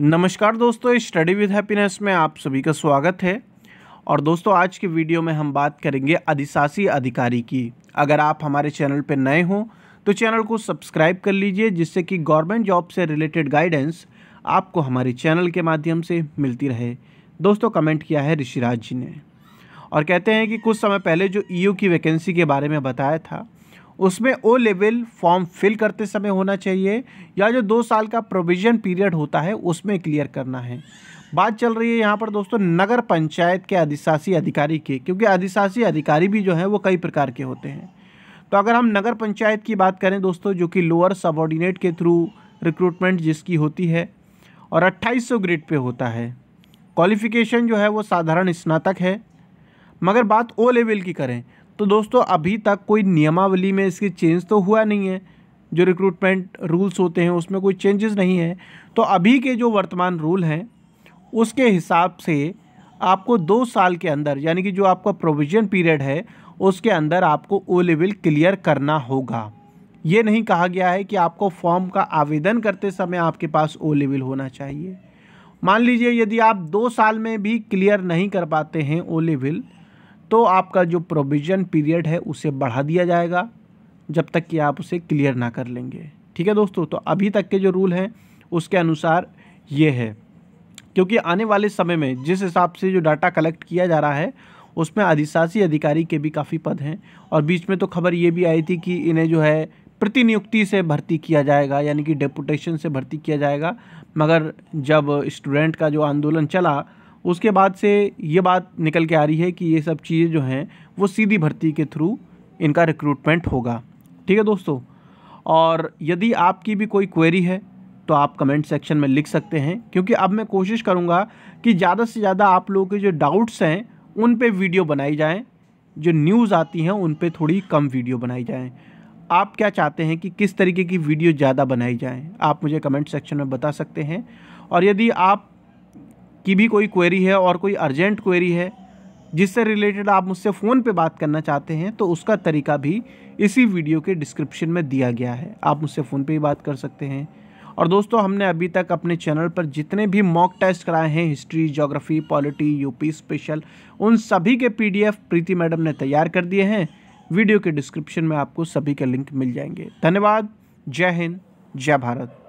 नमस्कार दोस्तों study with happiness में आप सभी का स्वागत है और दोस्तों आज की वीडियो में हम बात करेंगे अधिशासी अधिकारी की अगर आप हमारे चैनल पर नए हों तो चैनल को सब्सक्राइब कर लीजिए जिससे कि गवर्नमेंट जॉब से रिलेटेड गाइडेंस आपको हमारे चैनल के माध्यम से मिलती रहे दोस्तों कमेंट किया है ऋषिराज जी ने और कहते हैं कि कुछ समय पहले जो ई e की वैकेंसी के बारे में बताया था उसमें ओ लेवल फॉर्म फिल करते समय होना चाहिए या जो दो साल का प्रोविजन पीरियड होता है उसमें क्लियर करना है बात चल रही है यहाँ पर दोस्तों नगर पंचायत के अधिशासी अधिकारी के क्योंकि अधिशासी अधिकारी भी जो है वो कई प्रकार के होते हैं तो अगर हम नगर पंचायत की बात करें दोस्तों जो कि लोअर सबॉर्डिनेट के थ्रू रिक्रूटमेंट जिसकी होती है और 2800 ग्रेड पे होता है क्वालिफिकेशन जो है वो साधारण स्नातक है मगर बात ओ लेवल की करें तो दोस्तों अभी तक कोई नियमावली में इसके चेंज तो हुआ नहीं है जो रिक्रूटमेंट रूल्स होते हैं उसमें कोई चेंजेस नहीं है तो अभी के जो वर्तमान रूल हैं उसके हिसाब से आपको दो साल के अंदर यानी कि जो आपका प्रोविजन पीरियड है उसके अंदर आपको ओ लेवल क्लियर करना होगा ये नहीं कहा गया है कि आपको फॉर्म का आवेदन करते समय आपके पास ओ लेवल होना चाहिए मान लीजिए यदि आप दो साल में भी क्लियर नहीं कर पाते हैं ओ लेवल तो आपका जो प्रोविज़न पीरियड है उसे बढ़ा दिया जाएगा जब तक कि आप उसे क्लियर ना कर लेंगे ठीक है दोस्तों तो अभी तक के जो रूल हैं उसके अनुसार ये है क्योंकि आने वाले समय में जिस हिसाब से जो डाटा कलेक्ट किया जा रहा है उसमें अधिशासी अधिकारी के भी काफ़ी पद हैं और बीच में तो खबर ये भी आई थी कि इन्हें जो है प्रतिनियुक्ति से भर्ती किया जाएगा यानी कि डेपुटेशन से भर्ती किया जाएगा मगर जब स्टूडेंट का जो आंदोलन चला उसके बाद से ये बात निकल के आ रही है कि ये सब चीज़ें जो हैं वो सीधी भर्ती के थ्रू इनका रिक्रूटमेंट होगा ठीक है दोस्तों और यदि आपकी भी कोई क्वेरी है तो आप कमेंट सेक्शन में लिख सकते हैं क्योंकि अब मैं कोशिश करूँगा कि ज़्यादा से ज़्यादा आप लोगों के जो डाउट्स हैं उन पर वीडियो बनाई जाएँ जो न्यूज़ आती हैं उन पर थोड़ी कम वीडियो बनाई जाएँ आप क्या चाहते हैं कि किस तरीके की वीडियो ज़्यादा बनाई जाएँ आप मुझे कमेंट सेक्शन में बता सकते हैं और यदि आप की भी कोई क्वेरी है और कोई अर्जेंट क्वेरी है जिससे रिलेटेड आप मुझसे फ़ोन पे बात करना चाहते हैं तो उसका तरीका भी इसी वीडियो के डिस्क्रिप्शन में दिया गया है आप मुझसे फ़ोन पे ही बात कर सकते हैं और दोस्तों हमने अभी तक अपने चैनल पर जितने भी मॉक टेस्ट कराए हैं history geography polity UP special उन सभी के पीडीएफ प्रीति मैडम ने तैयार कर दिए हैं वीडियो के डिस्क्रिप्शन में आपको सभी के लिंक मिल जाएंगे धन्यवाद जय हिंद जय भारत